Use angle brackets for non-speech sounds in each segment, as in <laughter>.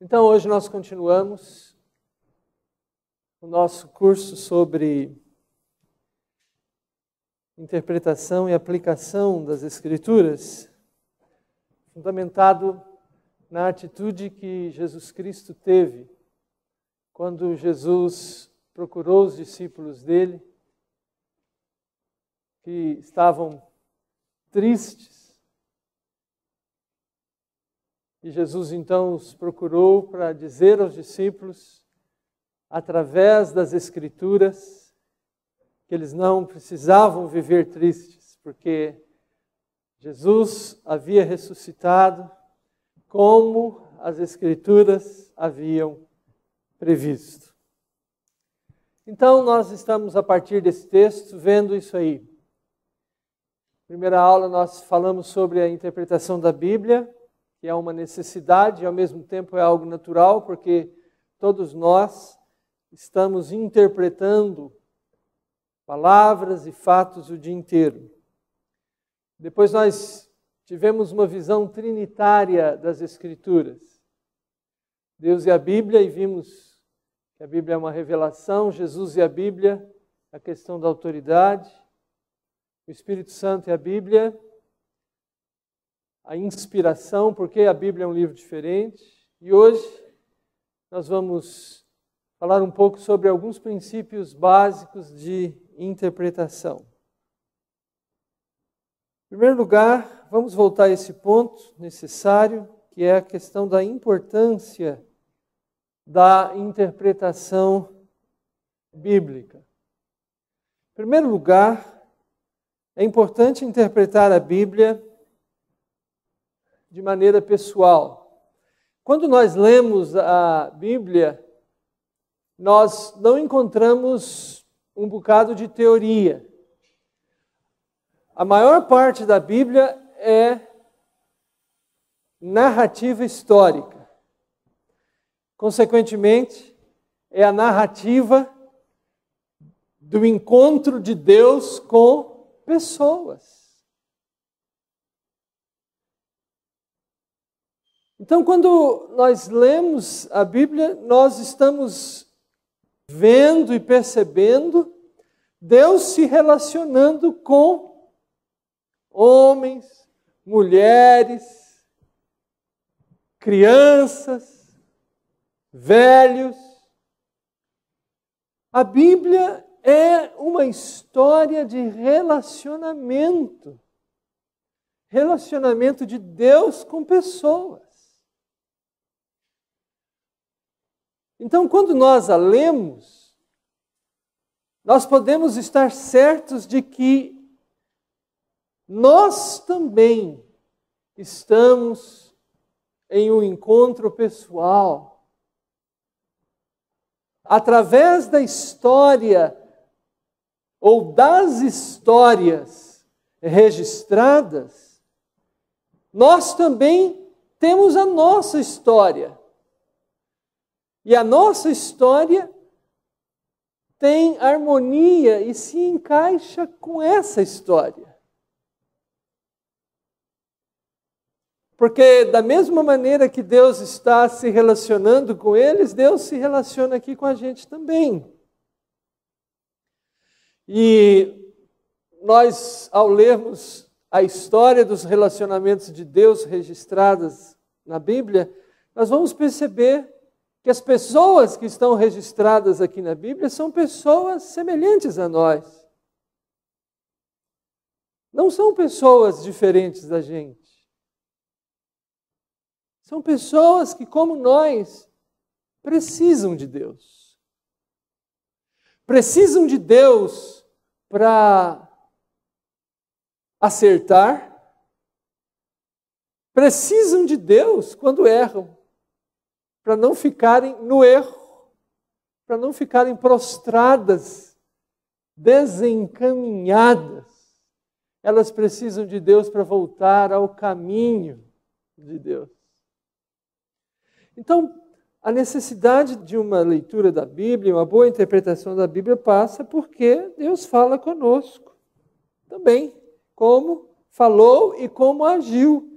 Então, hoje nós continuamos o nosso curso sobre interpretação e aplicação das Escrituras, fundamentado na atitude que Jesus Cristo teve quando Jesus procurou os discípulos dele que estavam tristes e Jesus então os procurou para dizer aos discípulos, através das Escrituras, que eles não precisavam viver tristes, porque Jesus havia ressuscitado como as Escrituras haviam previsto. Então, nós estamos, a partir desse texto, vendo isso aí. Primeira aula, nós falamos sobre a interpretação da Bíblia que é uma necessidade e ao mesmo tempo é algo natural, porque todos nós estamos interpretando palavras e fatos o dia inteiro. Depois nós tivemos uma visão trinitária das Escrituras. Deus e a Bíblia, e vimos que a Bíblia é uma revelação, Jesus e a Bíblia, a questão da autoridade, o Espírito Santo e a Bíblia, a inspiração, porque a Bíblia é um livro diferente. E hoje nós vamos falar um pouco sobre alguns princípios básicos de interpretação. Em primeiro lugar, vamos voltar a esse ponto necessário, que é a questão da importância da interpretação bíblica. Em primeiro lugar, é importante interpretar a Bíblia de maneira pessoal. Quando nós lemos a Bíblia, nós não encontramos um bocado de teoria. A maior parte da Bíblia é narrativa histórica. Consequentemente, é a narrativa do encontro de Deus com pessoas. Então, quando nós lemos a Bíblia, nós estamos vendo e percebendo Deus se relacionando com homens, mulheres, crianças, velhos. A Bíblia é uma história de relacionamento relacionamento de Deus com pessoas. Então, quando nós a lemos, nós podemos estar certos de que nós também estamos em um encontro pessoal. Através da história ou das histórias registradas, nós também temos a nossa história e a nossa história tem harmonia e se encaixa com essa história. Porque, da mesma maneira que Deus está se relacionando com eles, Deus se relaciona aqui com a gente também. E nós, ao lermos a história dos relacionamentos de Deus registradas na Bíblia, nós vamos perceber que as pessoas que estão registradas aqui na Bíblia são pessoas semelhantes a nós. Não são pessoas diferentes da gente. São pessoas que, como nós, precisam de Deus. Precisam de Deus para acertar. Precisam de Deus quando erram para não ficarem no erro, para não ficarem prostradas, desencaminhadas. Elas precisam de Deus para voltar ao caminho de Deus. Então, a necessidade de uma leitura da Bíblia, uma boa interpretação da Bíblia passa porque Deus fala conosco também, como falou e como agiu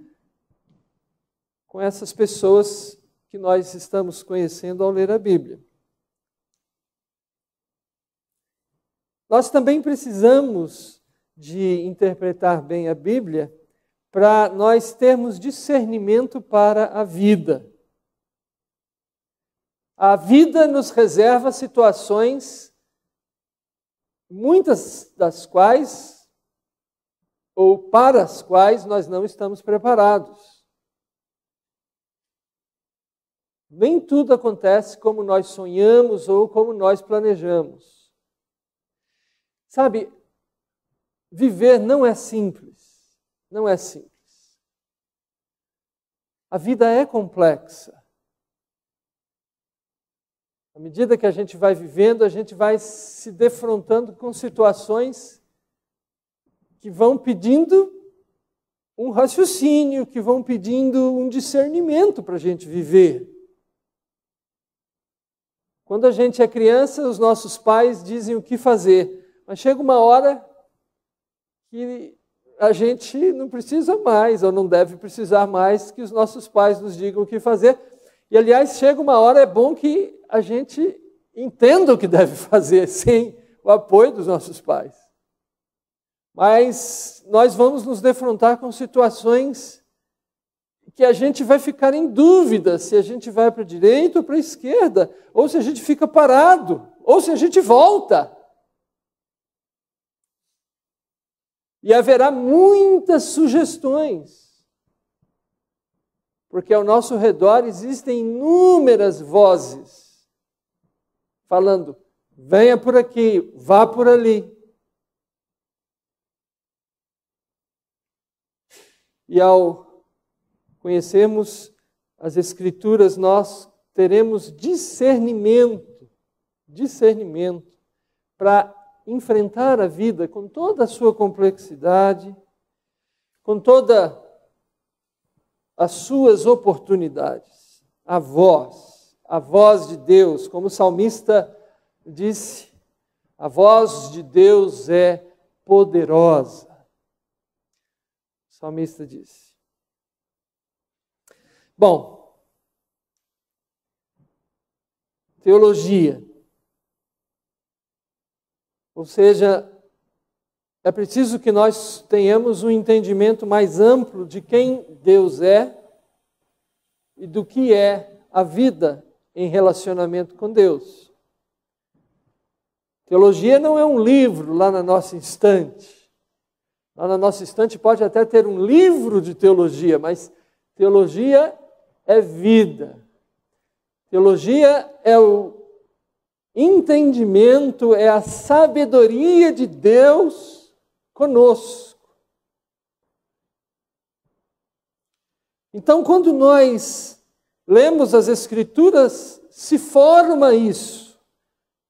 com essas pessoas que nós estamos conhecendo ao ler a Bíblia. Nós também precisamos de interpretar bem a Bíblia para nós termos discernimento para a vida. A vida nos reserva situações, muitas das quais, ou para as quais, nós não estamos preparados. Nem tudo acontece como nós sonhamos ou como nós planejamos. Sabe, viver não é simples. Não é simples. A vida é complexa. À medida que a gente vai vivendo, a gente vai se defrontando com situações que vão pedindo um raciocínio, que vão pedindo um discernimento para a gente viver. Quando a gente é criança, os nossos pais dizem o que fazer, mas chega uma hora que a gente não precisa mais, ou não deve precisar mais, que os nossos pais nos digam o que fazer. E, aliás, chega uma hora, é bom que a gente entenda o que deve <laughs> fazer, sem o apoio dos nossos pais. Mas nós vamos nos defrontar com situações que a gente vai ficar em dúvida se a gente vai para a direita ou para a esquerda, ou se a gente fica parado, ou se a gente volta. E haverá muitas sugestões, porque ao nosso redor existem inúmeras vozes falando: venha por aqui, vá por ali, E ao conhecermos as Escrituras, nós teremos discernimento, discernimento, para enfrentar a vida com toda a sua complexidade, com todas as suas oportunidades. A voz, a voz de Deus, como o salmista disse, a voz de Deus é poderosa. O salmista disse. Bom, teologia. Ou seja, é preciso que nós tenhamos um entendimento mais amplo de quem Deus é e do que é a vida em relacionamento com Deus. Teologia não é um livro lá na nossa estante. Lá na nossa estante pode até ter um livro de teologia, mas teologia é vida. Teologia é o entendimento, é a sabedoria de Deus conosco. Então, quando nós lemos as Escrituras, se forma isso,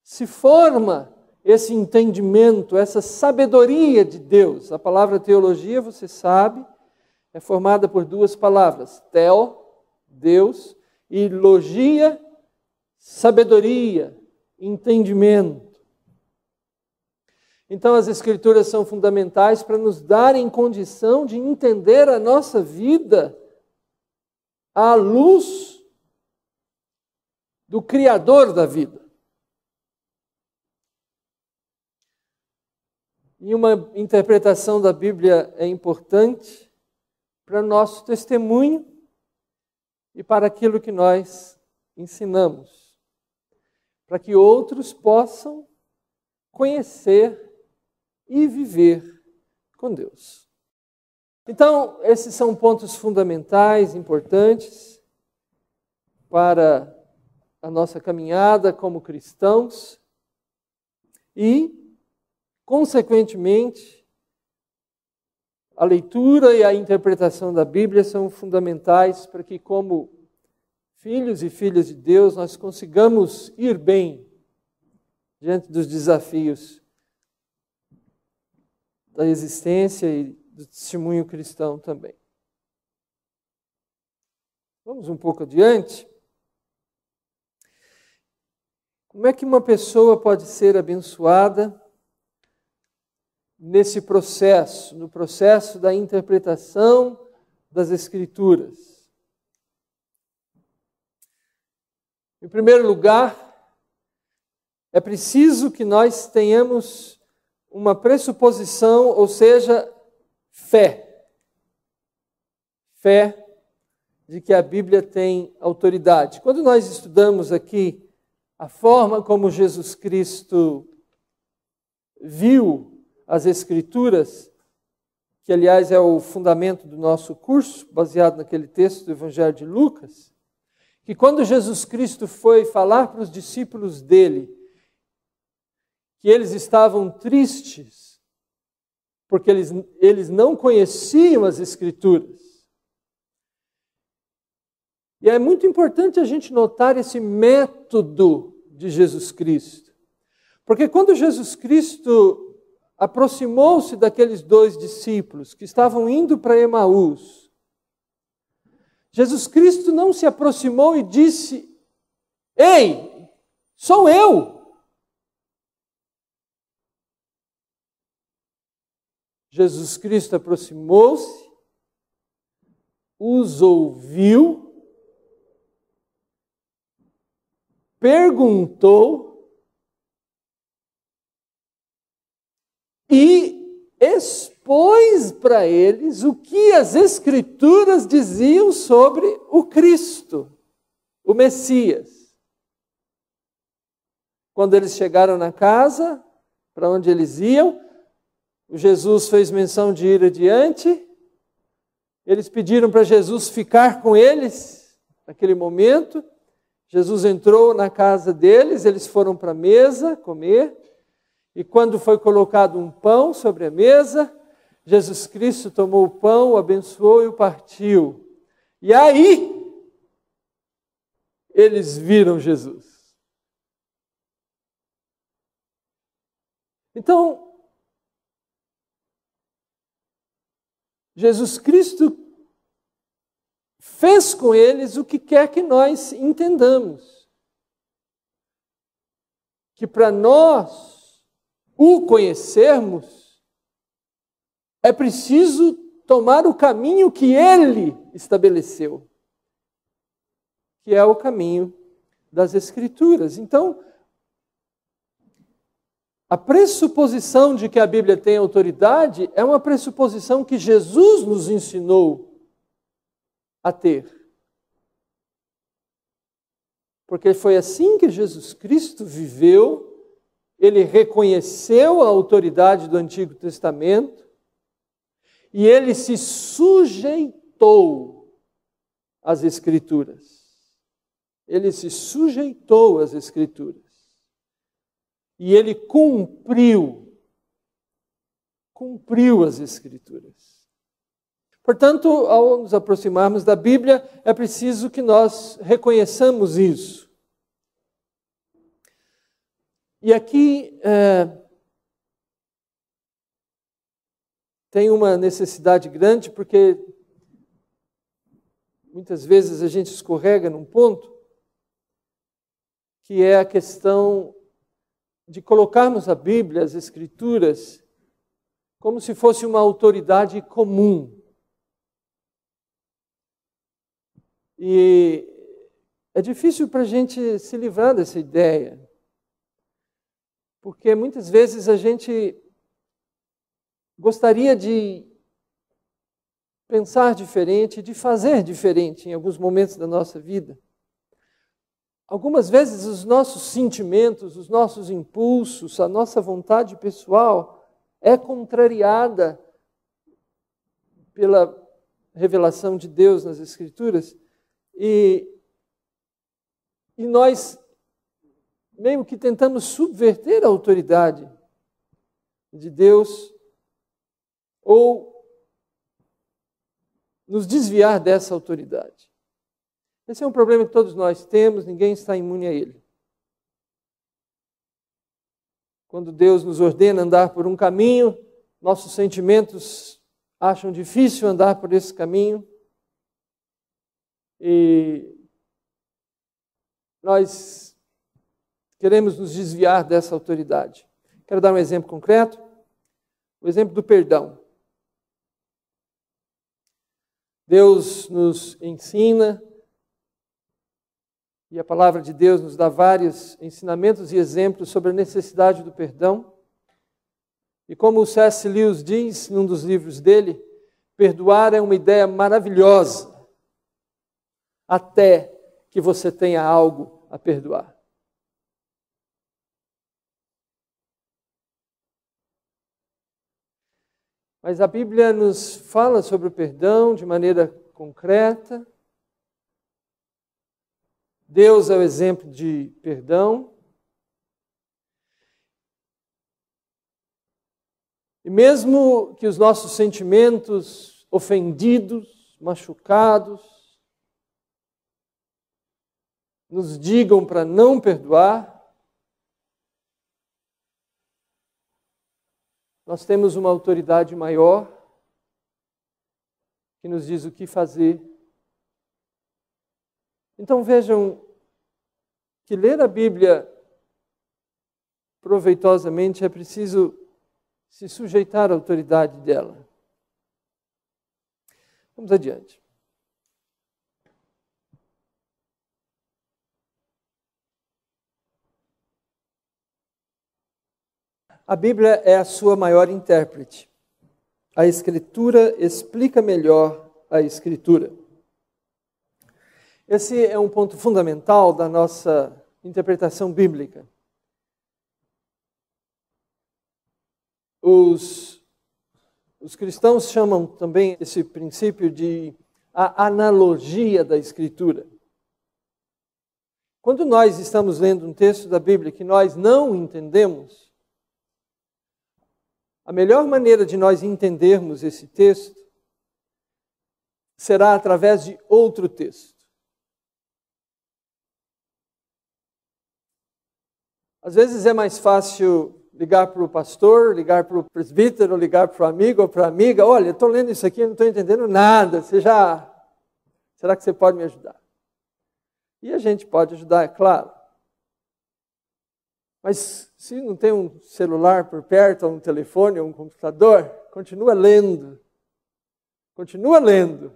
se forma esse entendimento, essa sabedoria de Deus. A palavra teologia, você sabe, é formada por duas palavras: teo Deus, e logia, sabedoria, entendimento. Então, as Escrituras são fundamentais para nos darem condição de entender a nossa vida à luz do Criador da vida. E uma interpretação da Bíblia é importante para o nosso testemunho e para aquilo que nós ensinamos, para que outros possam conhecer e viver com Deus. Então, esses são pontos fundamentais, importantes para a nossa caminhada como cristãos e, consequentemente, a leitura e a interpretação da Bíblia são fundamentais para que, como filhos e filhas de Deus, nós consigamos ir bem diante dos desafios da existência e do testemunho cristão também. Vamos um pouco adiante. Como é que uma pessoa pode ser abençoada? nesse processo, no processo da interpretação das Escrituras. Em primeiro lugar, é preciso que nós tenhamos uma pressuposição, ou seja, fé. Fé de que a Bíblia tem autoridade. Quando nós estudamos aqui a forma como Jesus Cristo viu as Escrituras, que aliás é o fundamento do nosso curso, baseado naquele texto do Evangelho de Lucas, que quando Jesus Cristo foi falar para os discípulos dele que eles estavam tristes, porque eles, eles não conheciam as Escrituras. E é muito importante a gente notar esse método de Jesus Cristo. Porque quando Jesus Cristo aproximou-se daqueles dois discípulos que estavam indo para Emaús. Jesus Cristo não se aproximou e disse: Ei, sou eu. Jesus Cristo aproximou-se, os ouviu, perguntou, e expôs para eles o que as Escrituras diziam sobre o Cristo, o Messias. Quando eles chegaram na casa, para onde eles iam, o Jesus fez menção de ir adiante. Eles pediram para Jesus ficar com eles naquele momento. Jesus entrou na casa deles, eles foram para a mesa comer. E quando foi colocado um pão sobre a mesa, Jesus Cristo tomou o pão, o abençoou e o partiu. E aí, eles viram Jesus. Então, Jesus Cristo fez com eles o que quer que nós entendamos. Que para nós, o conhecermos, é preciso tomar o caminho que ele estabeleceu, que é o caminho das Escrituras. Então, a pressuposição de que a Bíblia tem autoridade é uma pressuposição que Jesus nos ensinou a ter. Porque foi assim que Jesus Cristo viveu ele reconheceu a autoridade do Antigo Testamento e ele se sujeitou às Escrituras. Ele se sujeitou às Escrituras. E ele cumpriu, cumpriu as Escrituras. Portanto, ao nos aproximarmos da Bíblia, é preciso que nós reconheçamos isso e aqui é, tem uma necessidade grande, porque muitas vezes a gente escorrega num ponto que é a questão de colocarmos a Bíblia, as Escrituras, como se fosse uma autoridade comum. E é difícil para a gente se livrar dessa ideia. Porque muitas vezes a gente gostaria de pensar diferente, de fazer diferente em alguns momentos da nossa vida. Algumas vezes os nossos sentimentos, os nossos impulsos, a nossa vontade pessoal é contrariada pela revelação de Deus nas Escrituras e, e nós meio que tentando subverter a autoridade de Deus ou nos desviar dessa autoridade. Esse é um problema que todos nós temos, ninguém está imune a ele. Quando Deus nos ordena andar por um caminho, nossos sentimentos acham difícil andar por esse caminho e nós Queremos nos desviar dessa autoridade. Quero dar um exemplo concreto. O exemplo do perdão. Deus nos ensina e a palavra de Deus nos dá vários ensinamentos e exemplos sobre a necessidade do perdão. E como o C.S. Lewis diz num dos livros dele, perdoar é uma ideia maravilhosa até que você tenha algo a perdoar. Mas a Bíblia nos fala sobre o perdão de maneira concreta. Deus é o exemplo de perdão. E mesmo que os nossos sentimentos ofendidos, machucados, nos digam para não perdoar, Nós temos uma autoridade maior que nos diz o que fazer. Então vejam que ler a Bíblia proveitosamente é preciso se sujeitar à autoridade dela. Vamos adiante. A Bíblia é a sua maior intérprete. A Escritura explica melhor a Escritura. Esse é um ponto fundamental da nossa interpretação bíblica. Os, os cristãos chamam também esse princípio de a analogia da Escritura. Quando nós estamos lendo um texto da Bíblia que nós não entendemos, a melhor maneira de nós entendermos esse texto será através de outro texto. Às vezes é mais fácil ligar para o pastor, ligar para o presbítero, ligar para o amigo ou para a amiga: olha, estou lendo isso aqui, e não estou entendendo nada, você já. Será que você pode me ajudar? E a gente pode ajudar, é claro. Mas se não tem um celular por perto, ou um telefone, ou um computador, continua lendo. Continua lendo,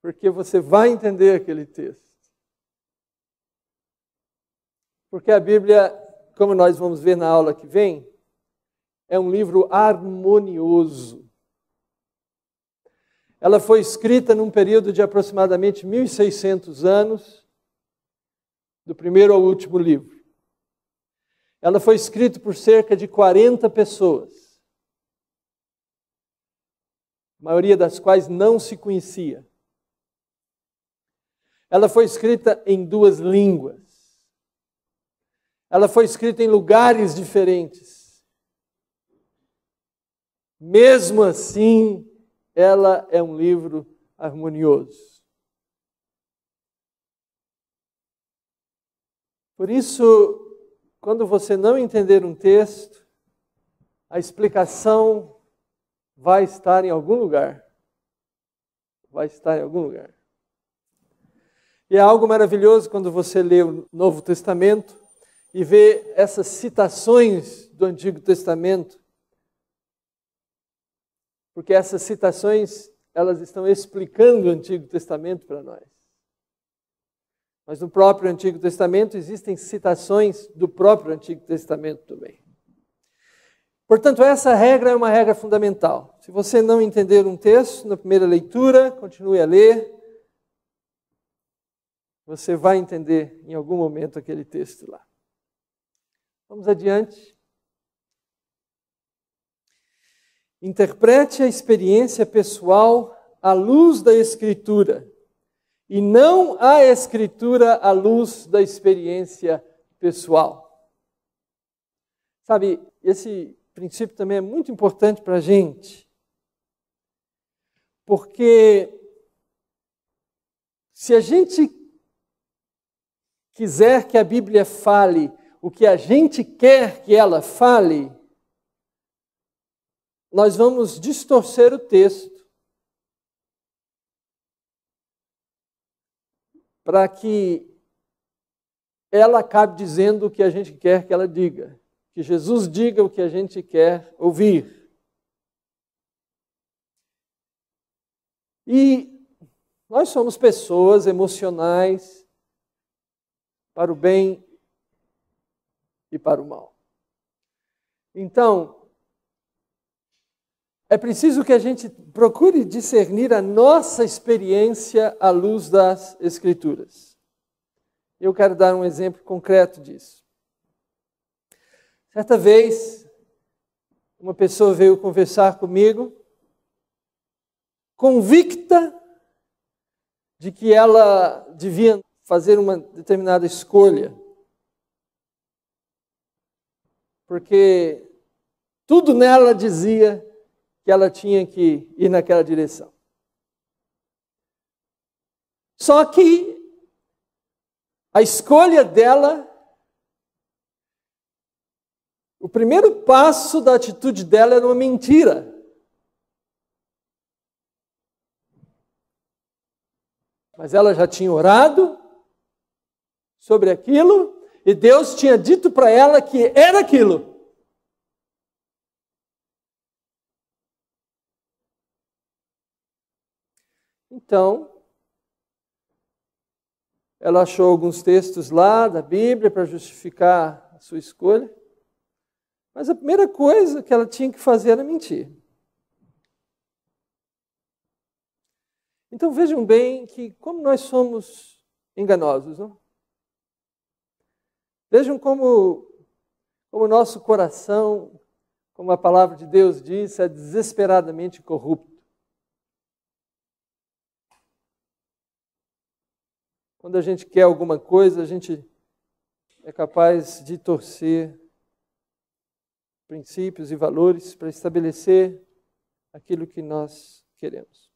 porque você vai entender aquele texto. Porque a Bíblia, como nós vamos ver na aula que vem, é um livro harmonioso. Ela foi escrita num período de aproximadamente 1600 anos, do primeiro ao último livro. Ela foi escrita por cerca de 40 pessoas, a maioria das quais não se conhecia. Ela foi escrita em duas línguas. Ela foi escrita em lugares diferentes. Mesmo assim, ela é um livro harmonioso. Por isso, quando você não entender um texto, a explicação vai estar em algum lugar. Vai estar em algum lugar. E é algo maravilhoso quando você lê o Novo Testamento e vê essas citações do Antigo Testamento, porque essas citações elas estão explicando o Antigo Testamento para nós. Mas no próprio Antigo Testamento existem citações do próprio Antigo Testamento também. Portanto, essa regra é uma regra fundamental. Se você não entender um texto na primeira leitura, continue a ler. Você vai entender em algum momento aquele texto lá. Vamos adiante. Interprete a experiência pessoal à luz da Escritura e não a escritura à luz da experiência pessoal. Sabe, esse princípio também é muito importante para a gente, porque se a gente quiser que a Bíblia fale o que a gente quer que ela fale, nós vamos distorcer o texto para que ela acabe dizendo o que a gente quer que ela diga, que Jesus diga o que a gente quer ouvir. E nós somos pessoas emocionais para o bem e para o mal. Então, é preciso que a gente procure discernir a nossa experiência à luz das Escrituras. Eu quero dar um exemplo concreto disso. Certa vez, uma pessoa veio conversar comigo, convicta de que ela devia fazer uma determinada escolha. Porque tudo nela dizia que ela tinha que ir naquela direção. Só que a escolha dela, o primeiro passo da atitude dela era uma mentira. Mas ela já tinha orado sobre aquilo e Deus tinha dito para ela que era aquilo. Então, ela achou alguns textos lá da Bíblia para justificar a sua escolha. Mas a primeira coisa que ela tinha que fazer era mentir. Então vejam bem que como nós somos enganosos, não? Vejam como, como o nosso coração, como a palavra de Deus diz, é desesperadamente corrupto. Quando a gente quer alguma coisa, a gente é capaz de torcer princípios e valores para estabelecer aquilo que nós queremos.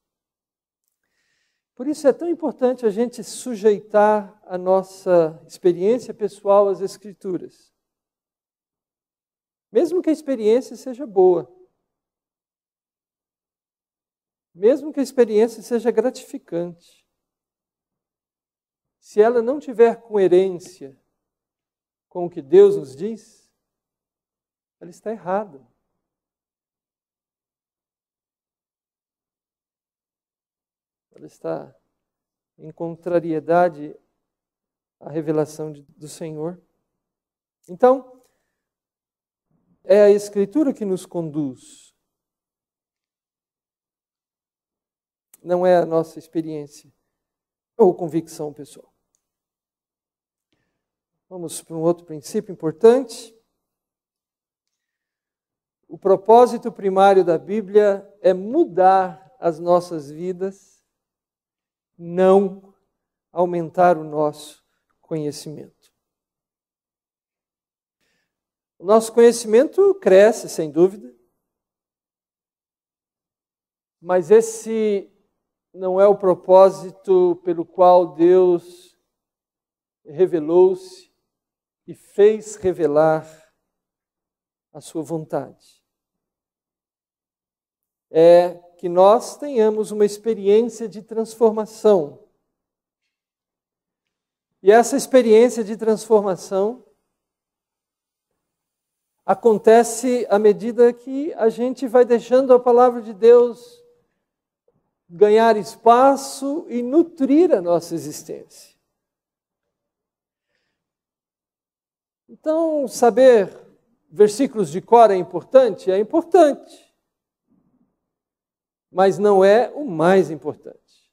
Por isso é tão importante a gente sujeitar a nossa experiência pessoal às Escrituras. Mesmo que a experiência seja boa, mesmo que a experiência seja gratificante, se ela não tiver coerência com o que Deus nos diz, ela está errada. Ela está em contrariedade à revelação de, do Senhor. Então, é a Escritura que nos conduz, não é a nossa experiência ou convicção pessoal. Vamos para um outro princípio importante. O propósito primário da Bíblia é mudar as nossas vidas, não aumentar o nosso conhecimento. O nosso conhecimento cresce, sem dúvida, mas esse não é o propósito pelo qual Deus revelou-se e fez revelar a sua vontade. É que nós tenhamos uma experiência de transformação. E essa experiência de transformação acontece à medida que a gente vai deixando a palavra de Deus ganhar espaço e nutrir a nossa existência. Então, saber versículos de cor é importante? É importante. Mas não é o mais importante.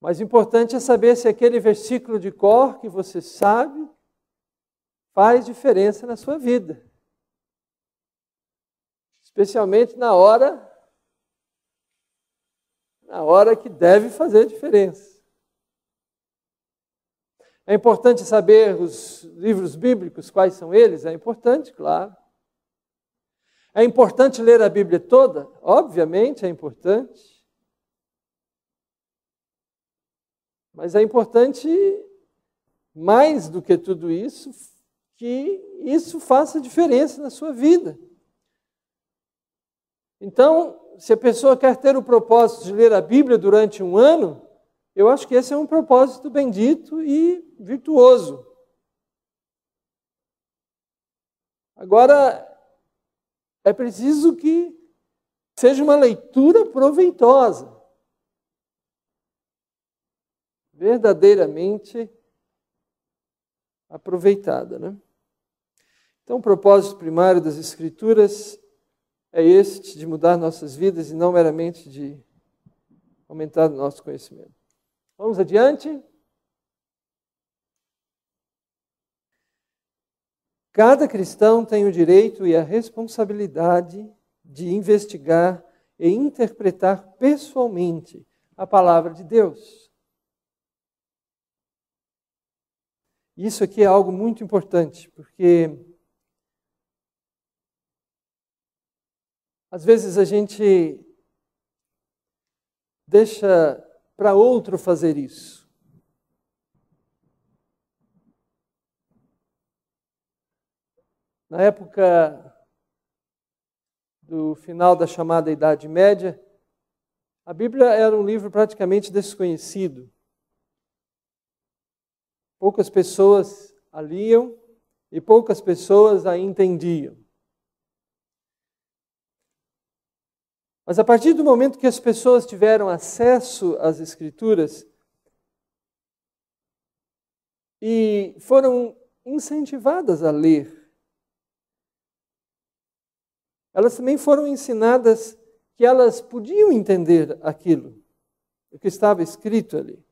O mais importante é saber se aquele versículo de cor que você sabe faz diferença na sua vida. Especialmente na hora na hora que deve fazer diferença. É importante saber os livros bíblicos, quais são eles? É importante, claro. É importante ler a Bíblia toda? Obviamente é importante. Mas é importante, mais do que tudo isso, que isso faça diferença na sua vida. Então, se a pessoa quer ter o propósito de ler a Bíblia durante um ano, eu acho que esse é um propósito bendito e virtuoso. Agora, é preciso que seja uma leitura proveitosa. Verdadeiramente aproveitada, né? Então, o propósito primário das Escrituras é este de mudar nossas vidas e não meramente de aumentar o nosso conhecimento. Vamos adiante. Cada cristão tem o direito e a responsabilidade de investigar e interpretar pessoalmente a palavra de Deus. Isso aqui é algo muito importante, porque às vezes a gente deixa para outro fazer isso. Na época do final da chamada Idade Média, a Bíblia era um livro praticamente desconhecido. Poucas pessoas a liam e poucas pessoas a entendiam. Mas a partir do momento que as pessoas tiveram acesso às Escrituras e foram incentivadas a ler, elas também foram ensinadas que elas podiam entender aquilo, o que estava escrito ali.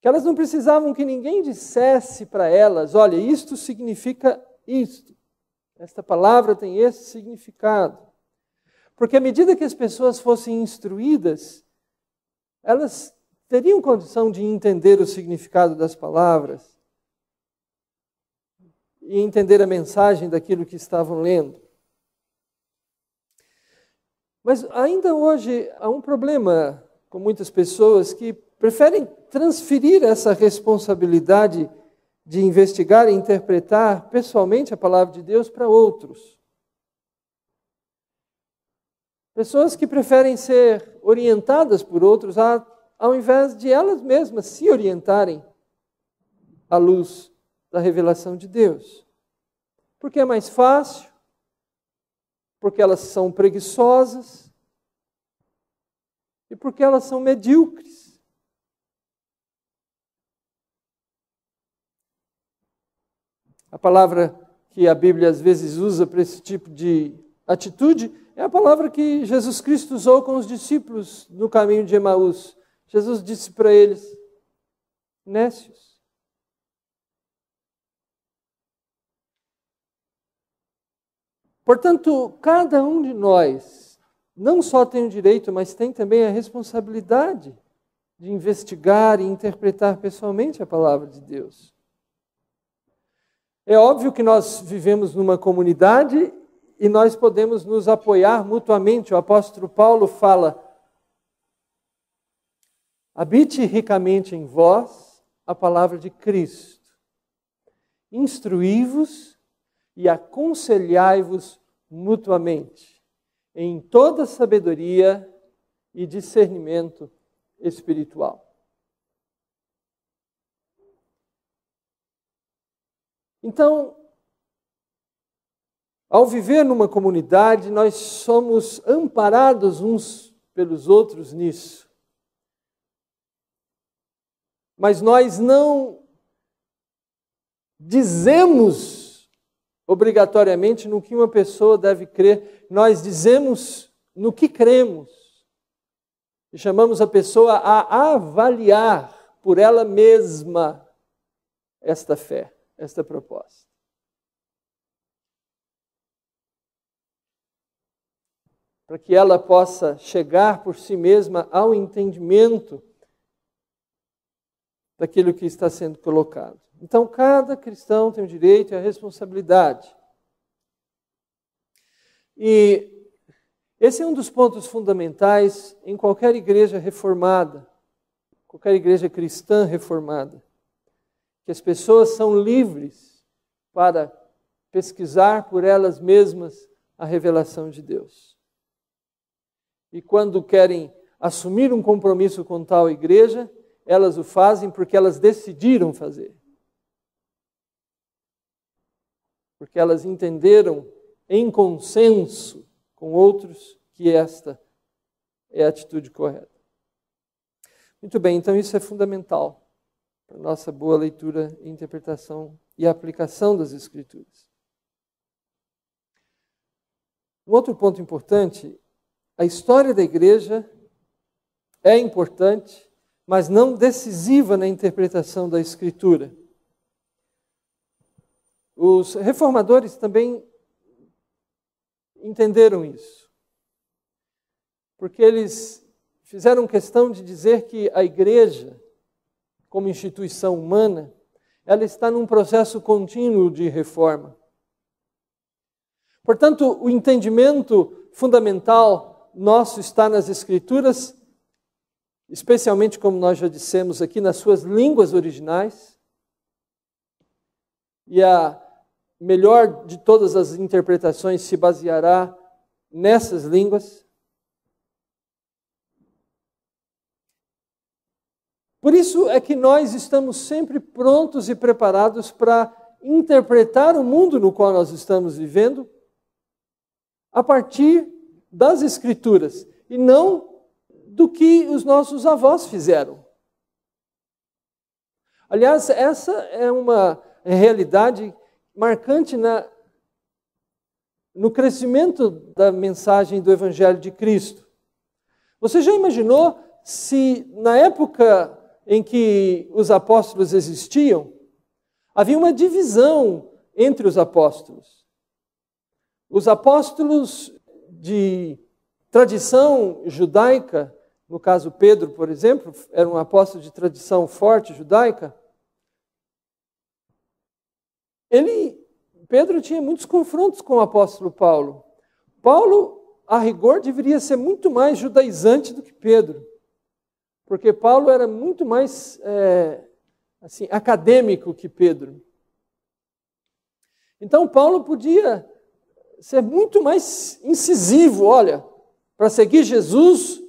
Que elas não precisavam que ninguém dissesse para elas: olha, isto significa isto, esta palavra tem esse significado. Porque à medida que as pessoas fossem instruídas, elas teriam condição de entender o significado das palavras e entender a mensagem daquilo que estavam lendo. Mas ainda hoje há um problema com muitas pessoas que preferem transferir essa responsabilidade de investigar e interpretar pessoalmente a palavra de Deus para outros. Pessoas que preferem ser orientadas por outros a, ao invés de elas mesmas se orientarem à luz da revelação de Deus. Porque é mais fácil, porque elas são preguiçosas e porque elas são medíocres. A palavra que a Bíblia às vezes usa para esse tipo de atitude é a palavra que Jesus Cristo usou com os discípulos no caminho de Emaús. Jesus disse para eles: Nécios. Portanto, cada um de nós não só tem o direito, mas tem também a responsabilidade de investigar e interpretar pessoalmente a palavra de Deus. É óbvio que nós vivemos numa comunidade e nós podemos nos apoiar mutuamente. O apóstolo Paulo fala: habite ricamente em vós a palavra de Cristo, instruí-vos e aconselhai-vos mutuamente em toda sabedoria e discernimento espiritual. Então, ao viver numa comunidade, nós somos amparados uns pelos outros nisso. Mas nós não dizemos obrigatoriamente no que uma pessoa deve crer, nós dizemos no que cremos. E chamamos a pessoa a avaliar por ela mesma esta fé, esta proposta. para que ela possa chegar por si mesma ao entendimento daquilo que está sendo colocado. Então, cada cristão tem o direito e a responsabilidade. E esse é um dos pontos fundamentais em qualquer igreja reformada, qualquer igreja cristã reformada, que as pessoas são livres para pesquisar por elas mesmas a revelação de Deus e quando querem assumir um compromisso com tal igreja, elas o fazem porque elas decidiram fazer. Porque elas entenderam em consenso com outros que esta é a atitude correta. Muito bem, então isso é fundamental para nossa boa leitura, interpretação e aplicação das Escrituras. Um outro ponto importante a história da igreja é importante, mas não decisiva na interpretação da Escritura. Os reformadores também entenderam isso, porque eles fizeram questão de dizer que a igreja, como instituição humana, ela está num processo contínuo de reforma. Portanto, o entendimento fundamental nosso está nas Escrituras, especialmente, como nós já dissemos aqui, nas suas línguas originais. E a melhor de todas as interpretações se baseará nessas línguas. Por isso é que nós estamos sempre prontos e preparados para interpretar o mundo no qual nós estamos vivendo a partir das Escrituras e não do que os nossos avós fizeram. Aliás, essa é uma realidade marcante na, no crescimento da mensagem do Evangelho de Cristo. Você já imaginou se, na época em que os apóstolos existiam, havia uma divisão entre os apóstolos? Os apóstolos de tradição judaica, no caso Pedro, por exemplo, era um apóstolo de tradição forte judaica, ele, Pedro tinha muitos confrontos com o apóstolo Paulo. Paulo, a rigor, deveria ser muito mais judaizante do que Pedro, porque Paulo era muito mais é, assim acadêmico que Pedro. Então Paulo podia ser é muito mais incisivo. Olha, para seguir Jesus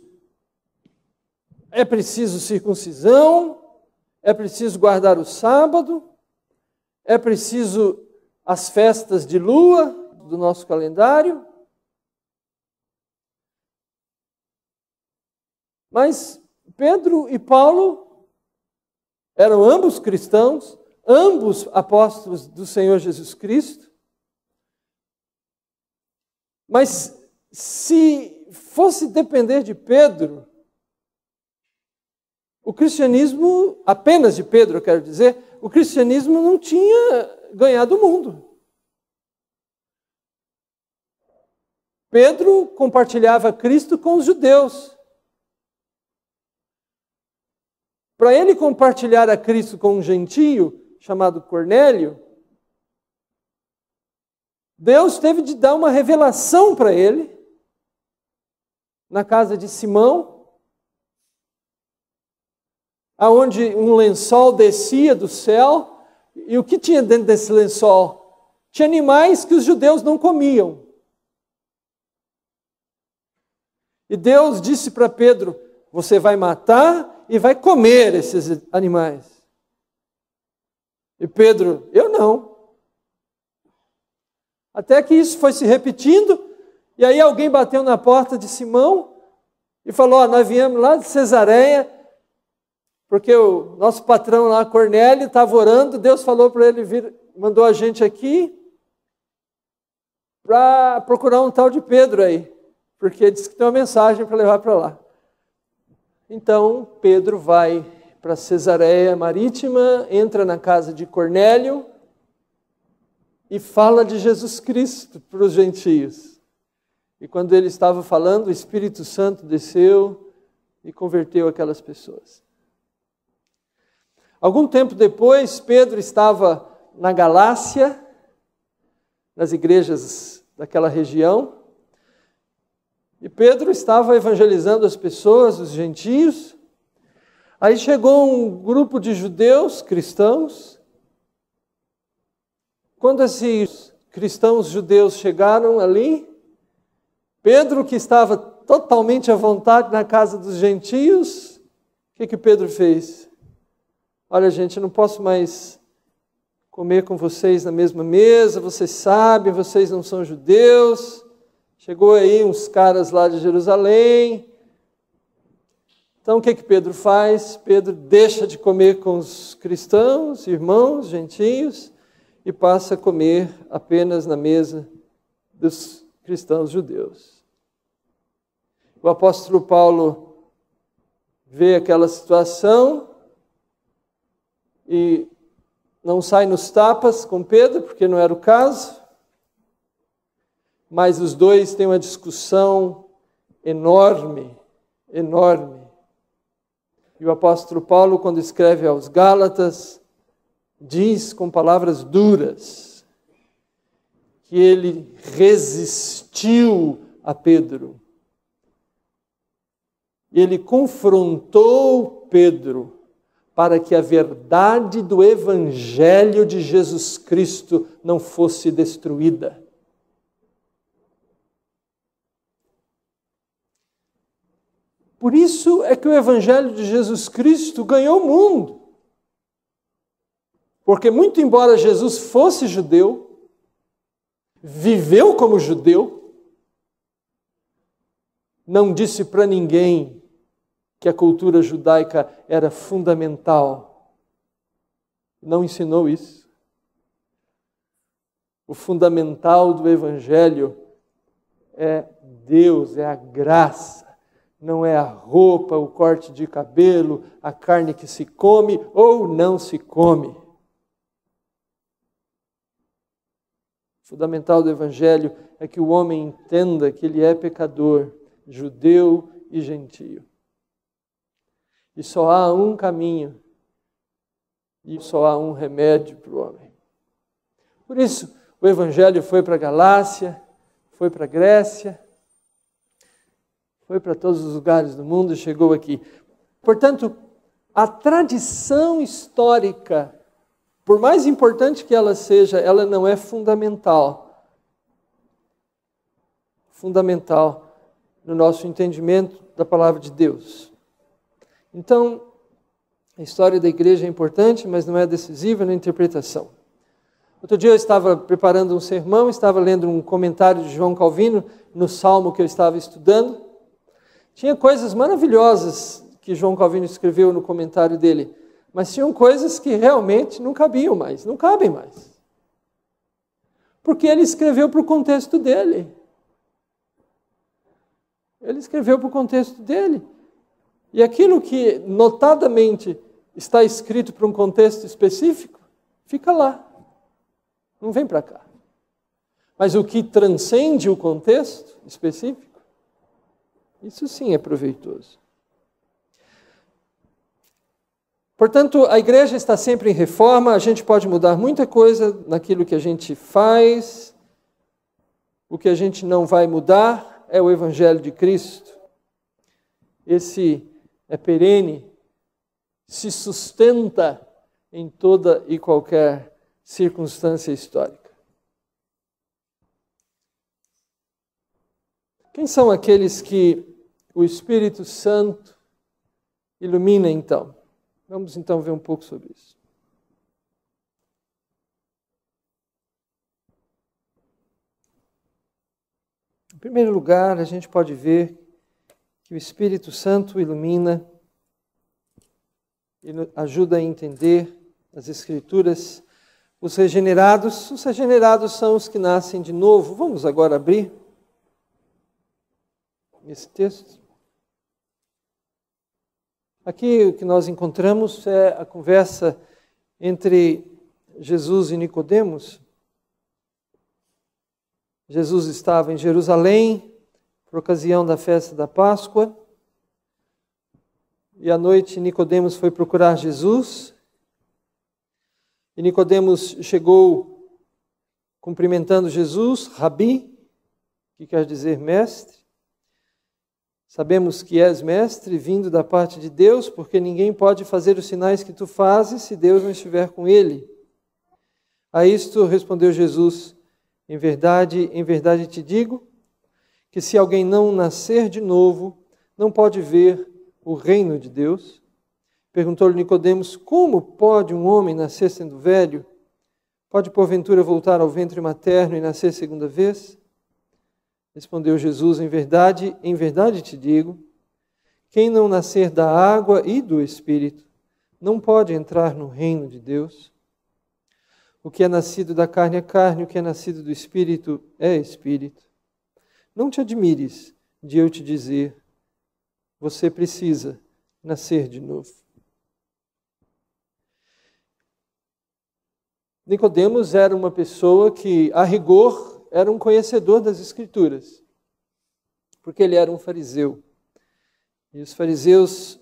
é preciso circuncisão, é preciso guardar o sábado, é preciso as festas de lua do nosso calendário. Mas Pedro e Paulo eram ambos cristãos, ambos apóstolos do Senhor Jesus Cristo. Mas se fosse depender de Pedro, o cristianismo, apenas de Pedro, eu quero dizer, o cristianismo não tinha ganhado o mundo. Pedro compartilhava Cristo com os judeus. Para ele compartilhar a Cristo com um gentio chamado Cornélio, Deus teve de dar uma revelação para ele na casa de Simão, aonde um lençol descia do céu, e o que tinha dentro desse lençol? Tinha animais que os judeus não comiam. E Deus disse para Pedro: Você vai matar e vai comer esses animais. E Pedro, eu não. Até que isso foi se repetindo, e aí alguém bateu na porta de Simão e falou: oh, Nós viemos lá de Cesareia, porque o nosso patrão lá, Cornélio, estava orando, Deus falou para ele vir, mandou a gente aqui para procurar um tal de Pedro aí, porque disse que tem uma mensagem para levar para lá. Então Pedro vai para Cesareia Marítima, entra na casa de Cornélio, e fala de Jesus Cristo para os gentios. E quando ele estava falando, o Espírito Santo desceu e converteu aquelas pessoas. Algum tempo depois, Pedro estava na Galácia, nas igrejas daquela região, e Pedro estava evangelizando as pessoas, os gentios. Aí chegou um grupo de judeus cristãos quando esses cristãos judeus chegaram ali, Pedro, que estava totalmente à vontade na casa dos gentios, o que, que Pedro fez? Olha, gente, eu não posso mais comer com vocês na mesma mesa, vocês sabem, vocês não são judeus. Chegou aí uns caras lá de Jerusalém. Então o que, que Pedro faz? Pedro deixa de comer com os cristãos, irmãos, gentios, e passa a comer apenas na mesa dos cristãos judeus. O apóstolo Paulo vê aquela situação e não sai nos tapas com Pedro, porque não era o caso, mas os dois têm uma discussão enorme, enorme. E o apóstolo Paulo, quando escreve aos Gálatas, diz com palavras duras que ele resistiu a Pedro. Ele confrontou Pedro para que a verdade do Evangelho de Jesus Cristo não fosse destruída. Por isso é que o Evangelho de Jesus Cristo ganhou o mundo. Porque, muito embora Jesus fosse judeu, viveu como judeu, não disse para ninguém que a cultura judaica era fundamental. Não ensinou isso. O fundamental do Evangelho é Deus, é a graça, não é a roupa, o corte de cabelo, a carne que se come ou não se come. fundamental do Evangelho é que o homem entenda que ele é pecador, judeu e gentio. E só há um caminho e só há um remédio para o homem. Por isso, o Evangelho foi para a Galácia, foi para a Grécia, foi para todos os lugares do mundo e chegou aqui. Portanto, a tradição histórica por mais importante que ela seja, ela não é fundamental. Fundamental no nosso entendimento da palavra de Deus. Então, a história da igreja é importante, mas não é decisiva na interpretação. Outro dia eu estava preparando um sermão, estava lendo um comentário de João Calvino no salmo que eu estava estudando. Tinha coisas maravilhosas que João Calvino escreveu no comentário dele mas tinham coisas que realmente não cabiam mais, não cabem mais. Porque ele escreveu para o contexto dele. Ele escreveu para o contexto dele. E aquilo que notadamente está escrito para um contexto específico, fica lá. Não vem para cá. Mas o que transcende o contexto específico, isso sim é proveitoso. Portanto, a igreja está sempre em reforma, a gente pode mudar muita coisa naquilo que a gente faz. O que a gente não vai mudar é o evangelho de Cristo. Esse é perene, se sustenta em toda e qualquer circunstância histórica. Quem são aqueles que o Espírito Santo ilumina então? Vamos então ver um pouco sobre isso. Em primeiro lugar, a gente pode ver que o Espírito Santo ilumina, ele ajuda a entender as Escrituras. Os regenerados, os regenerados são os que nascem de novo. Vamos agora abrir esse texto. Aqui o que nós encontramos é a conversa entre Jesus e Nicodemos. Jesus estava em Jerusalém por ocasião da festa da Páscoa. E à noite Nicodemos foi procurar Jesus. E Nicodemos chegou cumprimentando Jesus, Rabi, que quer dizer mestre. Sabemos que és mestre vindo da parte de Deus, porque ninguém pode fazer os sinais que tu fazes se Deus não estiver com ele. A isto respondeu Jesus: Em verdade, em verdade te digo que se alguém não nascer de novo, não pode ver o reino de Deus. Perguntou-lhe Nicodemos: Como pode um homem nascer sendo velho? Pode porventura voltar ao ventre materno e nascer segunda vez? Respondeu Jesus: Em verdade, em verdade te digo, quem não nascer da água e do espírito não pode entrar no reino de Deus. O que é nascido da carne é carne, o que é nascido do espírito é espírito. Não te admires de eu te dizer, você precisa nascer de novo. Nicodemos era uma pessoa que, a rigor, era um conhecedor das Escrituras, porque ele era um fariseu. E os fariseus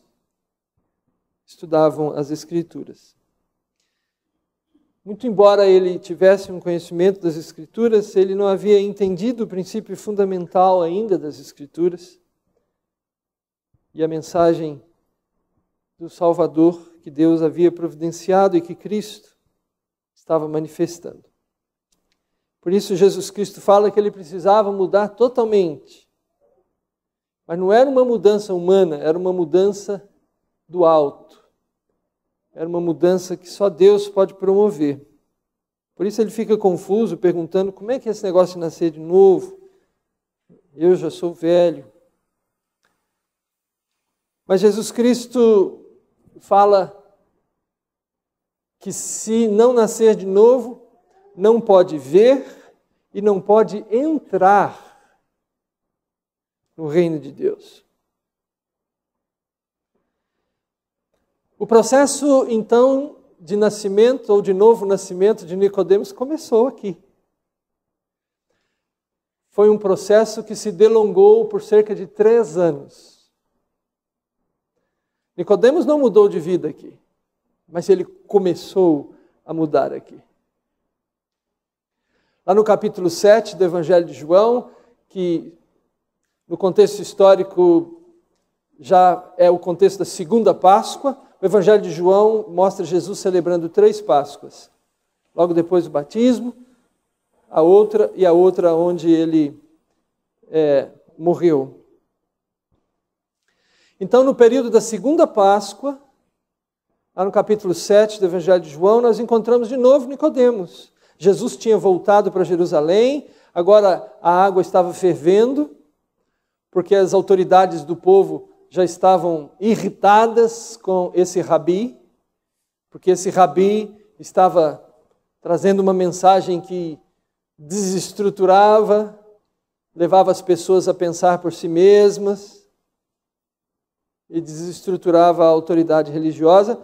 estudavam as Escrituras. Muito embora ele tivesse um conhecimento das Escrituras, ele não havia entendido o princípio fundamental ainda das Escrituras e a mensagem do Salvador que Deus havia providenciado e que Cristo estava manifestando. Por isso, Jesus Cristo fala que ele precisava mudar totalmente. Mas não era uma mudança humana, era uma mudança do alto. Era uma mudança que só Deus pode promover. Por isso ele fica confuso, perguntando como é que é esse negócio de nascer de novo. Eu já sou velho. Mas Jesus Cristo fala que se não nascer de novo, não pode ver, e não pode entrar no reino de Deus. O processo, então, de nascimento ou de novo nascimento de Nicodemos começou aqui. Foi um processo que se delongou por cerca de três anos. Nicodemos não mudou de vida aqui, mas ele começou a mudar aqui lá no capítulo 7 do Evangelho de João, que no contexto histórico já é o contexto da segunda Páscoa. O Evangelho de João mostra Jesus celebrando três Páscoas. Logo depois do batismo, a outra e a outra onde ele é, morreu. Então, no período da segunda Páscoa, lá no capítulo 7 do Evangelho de João, nós encontramos de novo Nicodemos. Jesus tinha voltado para Jerusalém, agora a água estava fervendo, porque as autoridades do povo já estavam irritadas com esse rabi, porque esse rabi estava trazendo uma mensagem que desestruturava, levava as pessoas a pensar por si mesmas e desestruturava a autoridade religiosa.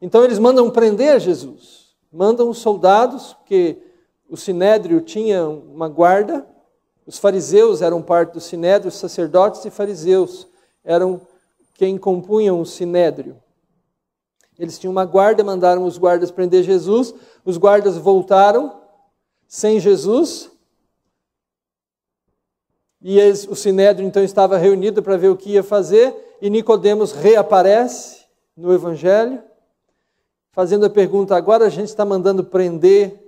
Então eles mandam prender Jesus. Mandam os soldados, porque o sinédrio tinha uma guarda, os fariseus eram parte do sinédrio, os sacerdotes e fariseus eram quem compunham o sinédrio. Eles tinham uma guarda, mandaram os guardas prender Jesus. Os guardas voltaram sem Jesus. E eles, o sinédrio então estava reunido para ver o que ia fazer, e Nicodemos reaparece no evangelho fazendo a pergunta: agora a gente está mandando prender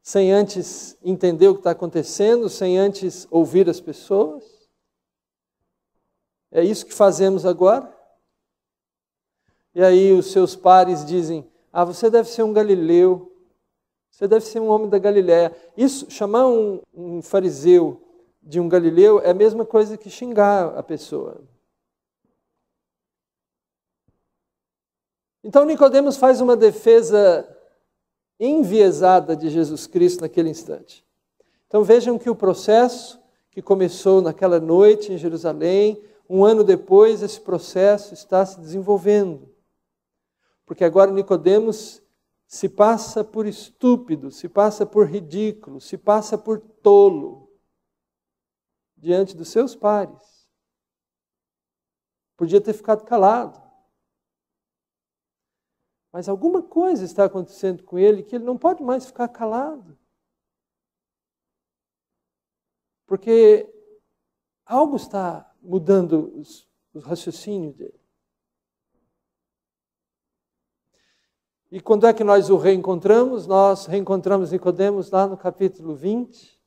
sem antes entender o que está acontecendo, sem antes ouvir as pessoas? É isso que fazemos agora? E aí os seus pares dizem: ah, você deve ser um galileu, você deve ser um homem da Galiléia. Isso, chamar um, um fariseu de um galileu é a mesma coisa que xingar a pessoa. Então Nicodemos faz uma defesa enviesada de Jesus Cristo naquele instante. Então vejam que o processo que começou naquela noite em Jerusalém, um ano depois esse processo está se desenvolvendo. Porque agora Nicodemos se passa por estúpido, se passa por ridículo, se passa por tolo diante dos seus pares. Podia ter ficado calado mas alguma coisa está acontecendo com ele que ele não pode mais ficar calado. Porque algo está mudando os, os raciocínios dele. E quando é que nós o reencontramos? Nós reencontramos Nicodemos lá no capítulo 20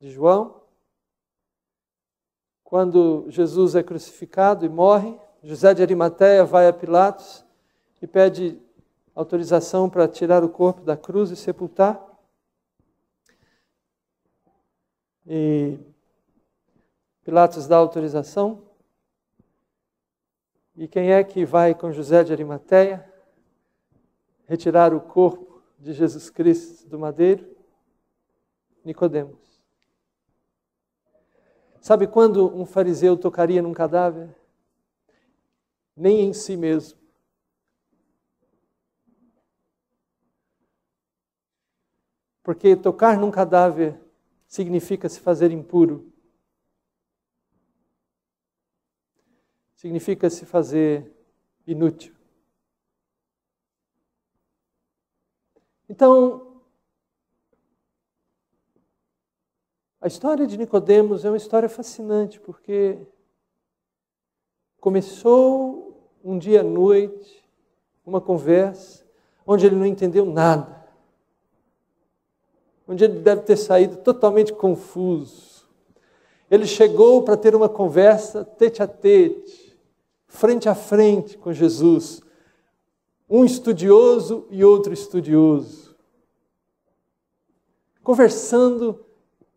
de João. Quando Jesus é crucificado e morre, José de Arimateia vai a Pilatos e pede autorização para tirar o corpo da cruz e sepultar. E Pilatos dá autorização. E quem é que vai com José de Arimateia retirar o corpo de Jesus Cristo do madeiro? Nicodemos. Sabe quando um fariseu tocaria num cadáver? Nem em si mesmo porque tocar num cadáver significa se fazer impuro, significa se fazer inútil. Então, a história de Nicodemos é uma história fascinante, porque começou um dia à noite, uma conversa, onde ele não entendeu nada onde ele deve ter saído totalmente confuso. Ele chegou para ter uma conversa tete a tete, frente a frente com Jesus, um estudioso e outro estudioso, conversando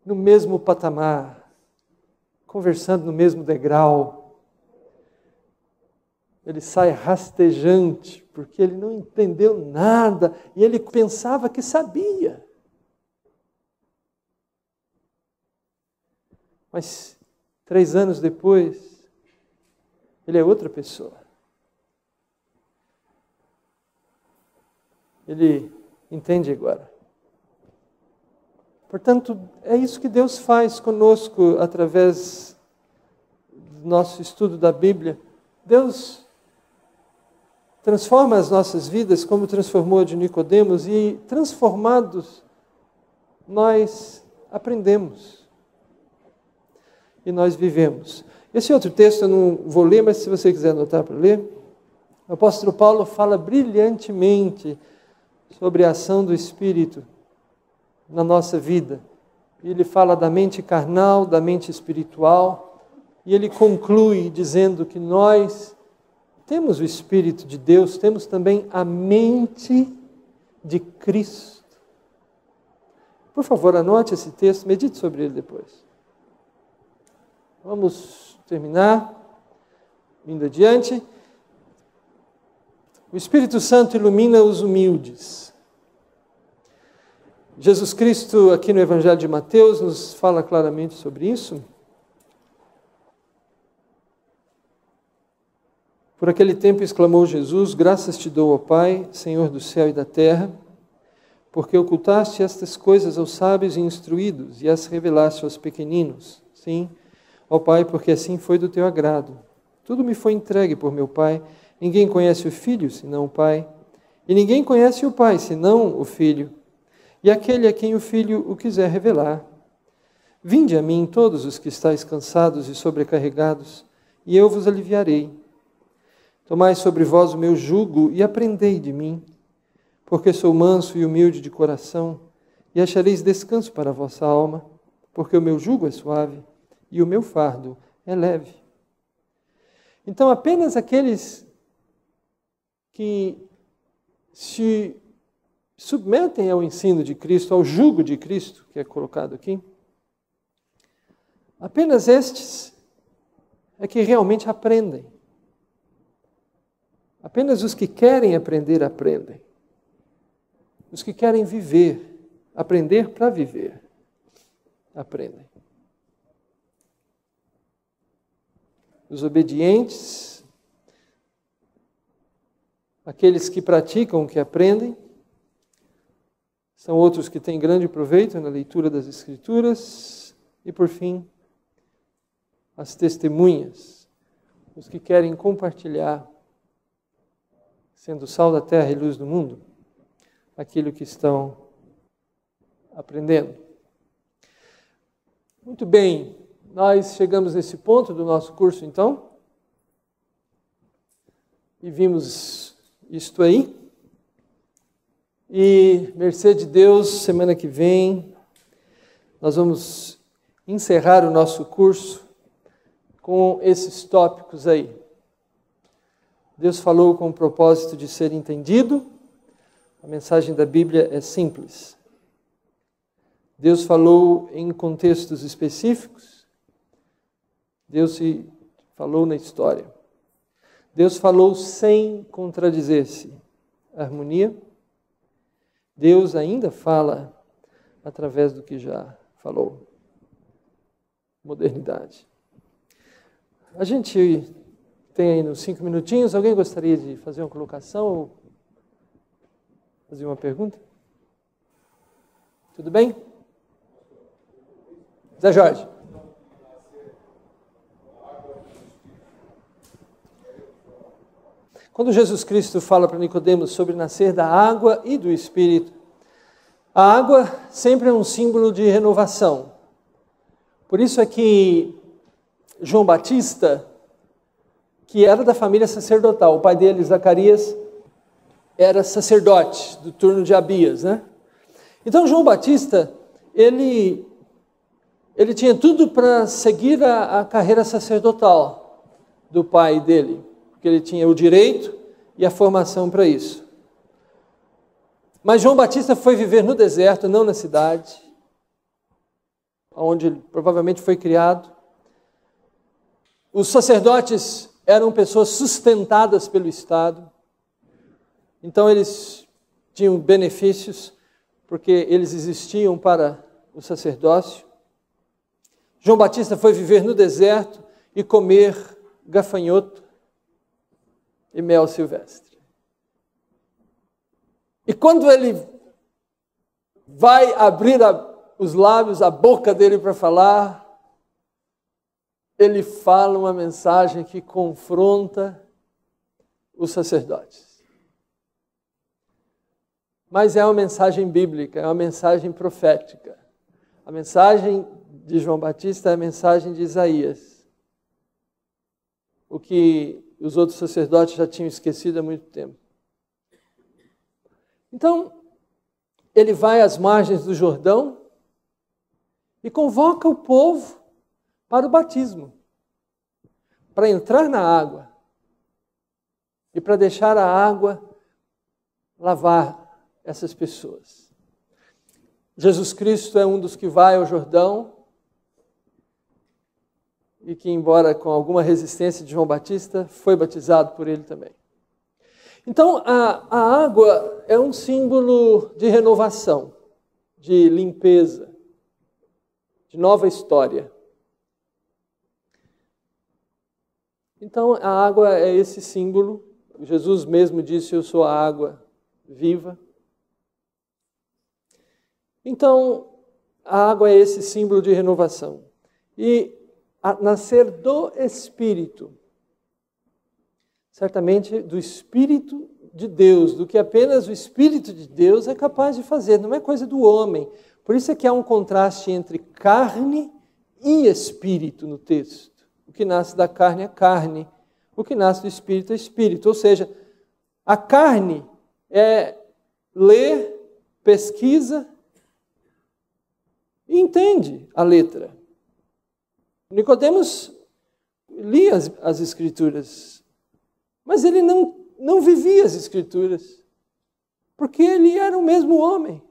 no mesmo patamar, conversando no mesmo degrau. Ele sai rastejante, porque ele não entendeu nada e ele pensava que sabia. Mas três anos depois, ele é outra pessoa. Ele entende agora. Portanto, é isso que Deus faz conosco através do nosso estudo da Bíblia. Deus transforma as nossas vidas como transformou a de Nicodemos e transformados nós aprendemos e nós vivemos. Esse outro texto eu não vou ler, mas se você quiser anotar para ler, o apóstolo Paulo fala brilhantemente sobre a ação do Espírito na nossa vida. Ele fala da mente carnal, da mente espiritual, e ele conclui dizendo que nós temos o Espírito de Deus, temos também a mente de Cristo. Por favor, anote esse texto, medite sobre ele depois. Vamos terminar, indo adiante. O Espírito Santo ilumina os humildes. Jesus Cristo, aqui no Evangelho de Mateus, nos fala claramente sobre isso. Por aquele tempo exclamou Jesus: Graças te dou, ó Pai, Senhor do céu e da terra, porque ocultaste estas coisas aos sábios e instruídos e as revelaste aos pequeninos. Sim, Ó Pai, porque assim foi do teu agrado. Tudo me foi entregue por meu Pai. Ninguém conhece o Filho senão o Pai. E ninguém conhece o Pai senão o Filho. E aquele a quem o Filho o quiser revelar. Vinde a mim todos os que estáis cansados e sobrecarregados, e eu vos aliviarei. Tomai sobre vós o meu jugo e aprendei de mim, porque sou manso e humilde de coração, e achareis descanso para a vossa alma, porque o meu jugo é suave e o meu fardo é leve. Então, apenas aqueles que se submetem ao ensino de Cristo, ao jugo de Cristo, que é colocado aqui, apenas estes é que realmente aprendem. Apenas os que querem aprender, aprendem. Os que querem viver, aprender para viver, aprendem. os obedientes, aqueles que praticam o que aprendem. São outros que têm grande proveito na leitura das Escrituras. E, por fim, as testemunhas, os que querem compartilhar, sendo sal da terra e luz do mundo, aquilo que estão aprendendo. Muito bem, nós chegamos nesse ponto do nosso curso, então, e vimos isto aí. E, mercê de Deus, semana que vem, nós vamos encerrar o nosso curso com esses tópicos aí. Deus falou com o propósito de ser entendido. A mensagem da Bíblia é simples. Deus falou em contextos específicos. Deus se falou na história. Deus falou sem contradizer-se. Harmonia. Deus ainda fala através do que já falou. Modernidade. A gente tem aí uns cinco minutinhos. Alguém gostaria de fazer uma colocação ou fazer uma pergunta? Tudo bem? Zé Jorge. Quando Jesus Cristo fala para Nicodemos sobre nascer da água e do Espírito, a água sempre é um símbolo de renovação. Por isso é que João Batista, que era da família sacerdotal, o pai dele, Zacarias, era sacerdote do turno de Abias, né? Então João Batista, ele ele tinha tudo para seguir a, a, carreira sacerdotal do pai dele porque ele tinha o direito e a formação para isso. Mas João Batista foi viver no deserto, não na cidade, onde ele provavelmente foi criado. Os sacerdotes eram pessoas sustentadas pelo Estado, então eles tinham benefícios, porque eles existiam para o sacerdócio. João Batista foi viver no deserto e comer gafanhoto e mel silvestre. E quando ele vai abrir a, os lábios, a boca dele para falar, ele fala uma mensagem que confronta os sacerdotes. Mas é uma mensagem bíblica, é uma mensagem profética. A mensagem de João Batista é a mensagem de Isaías. O que e os outros sacerdotes já tinham esquecido há muito tempo. Então, ele vai às margens do Jordão e convoca o povo para o batismo, para entrar na água e para deixar a água lavar essas pessoas. Jesus Cristo é um dos que vai ao Jordão e que, embora com alguma resistência de João Batista, foi batizado por ele também. Então, a, a água é um símbolo de renovação, de limpeza, de nova história. Então, a água é esse símbolo. Jesus mesmo disse: Eu sou a água viva. Então, a água é esse símbolo de renovação. E a nascer do Espírito. Certamente do Espírito de Deus, do que apenas o Espírito de Deus é capaz de fazer, não é coisa do homem. Por isso é que há um contraste entre carne e espírito no texto. O que nasce da carne é carne, o que nasce do espírito é espírito. Ou seja, a carne é ler, pesquisa, entende a letra. Nicodemos lia as, as escrituras, mas ele não, não vivia as escrituras, porque ele era o mesmo homem.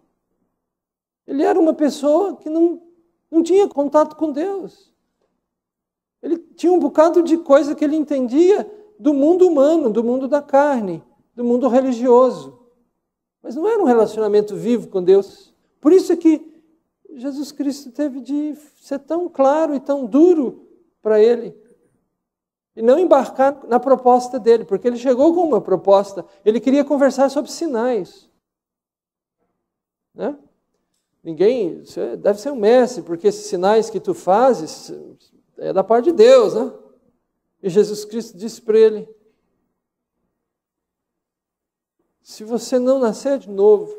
Ele era uma pessoa que não, não tinha contato com Deus. Ele tinha um bocado de coisa que ele entendia do mundo humano, do mundo da carne, do mundo religioso. Mas não era um relacionamento vivo com Deus. Por isso é que Jesus Cristo teve de ser tão claro e tão duro para ele. E não embarcar na proposta dele, porque ele chegou com uma proposta. Ele queria conversar sobre sinais. Né? Ninguém. Deve ser um mestre, porque esses sinais que tu fazes é da parte de Deus, né? E Jesus Cristo disse para ele: Se você não nascer de novo,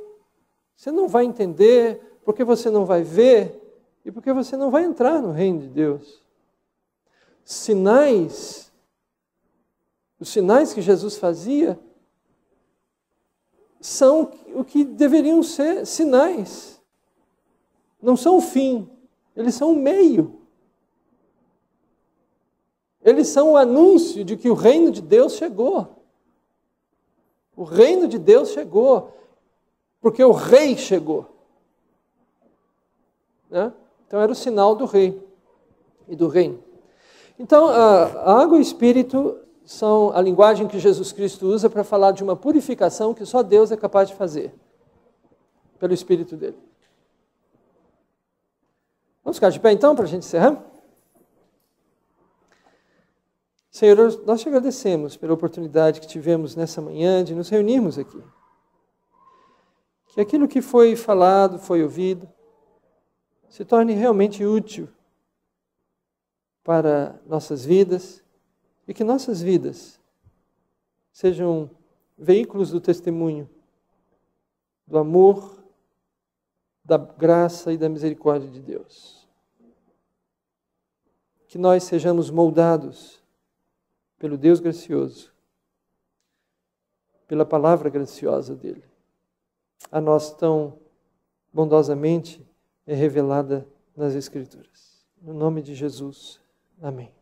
você não vai entender, porque você não vai ver e porque você não vai entrar no reino de Deus. Sinais, os sinais que Jesus fazia, são o que deveriam ser sinais. Não são o fim, eles são o meio. Eles são o anúncio de que o reino de Deus chegou. O reino de Deus chegou, porque o rei chegou. Né? Então era o sinal do rei e do reino. Então a água e o espírito são a linguagem que Jesus Cristo usa para falar de uma purificação que só Deus é capaz de fazer pelo espírito dele. Vamos ficar de pé então para a gente encerrar? Senhor, nós te agradecemos pela oportunidade que tivemos nessa manhã de nos reunirmos aqui. Que aquilo que foi falado, foi ouvido, se torne realmente útil para nossas vidas e que nossas vidas sejam veículos do testemunho do amor, da graça e da misericórdia de Deus. Que nós sejamos moldados pelo Deus gracioso, pela palavra graciosa dele, a nós tão bondosamente é revelada nas Escrituras. No nome de Jesus, amém.